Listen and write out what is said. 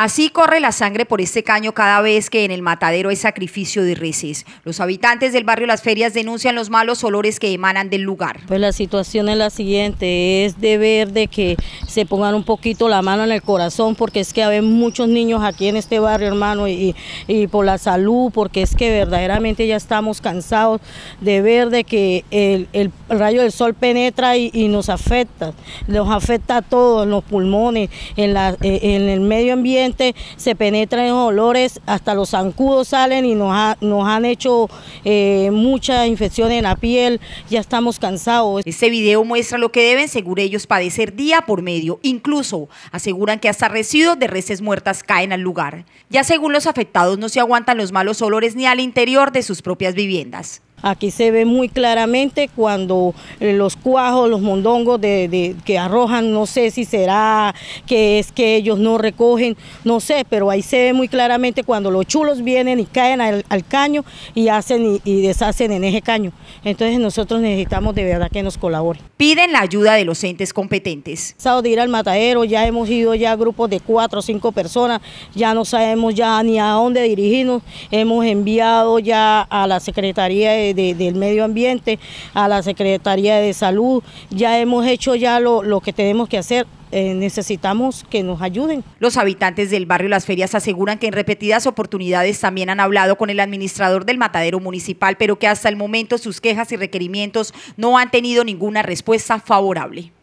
Así corre la sangre por este caño cada vez que en el matadero hay sacrificio de reses. Los habitantes del barrio Las Ferias denuncian los malos olores que emanan del lugar. Pues la situación es la siguiente, es ver de que se pongan un poquito la mano en el corazón porque es que hay muchos niños aquí en este barrio, hermano, y, por la salud, porque es que verdaderamente ya estamos cansados de ver de que el, rayo del sol penetra y, nos afecta, nos afecta a todos, en los pulmones, en, la, eh, en el medio ambiente se penetran en olores, hasta los zancudos salen y nos, han hecho eh, mucha infección en la piel, ya estamos cansados. Este video muestra lo que deben, según ellos, padecer día por medio. Incluso aseguran que hasta residuos de reses muertas caen al lugar. Ya según los afectados, no se aguantan los malos olores ni al interior de sus propias viviendas. Aquí se ve muy claramente cuando eh, los cuajos, los mondongos de, que arrojan, no sé si será que es que ellos no recogen, no sé, pero ahí se ve muy claramente cuando los chulos vienen y caen al, caño y hacen y, deshacen en ese caño. Entonces nosotros necesitamos de verdad que nos colaboren. Piden la ayuda de los entes competentes. de ir al matadero, ya hemos ido ya a grupos de cuatro o cinco personas, ya no sabemos ya ni a dónde dirigirnos, hemos enviado ya a la Secretaría de del medio ambiente, a la Secretaría de Salud. Ya hemos hecho ya lo, que tenemos que hacer. Eh, necesitamos que nos ayuden. Los habitantes del barrio Las Ferias aseguran que en repetidas oportunidades también han hablado con el administrador del matadero municipal, pero que hasta el momento sus quejas y requerimientos no han tenido ninguna respuesta favorable.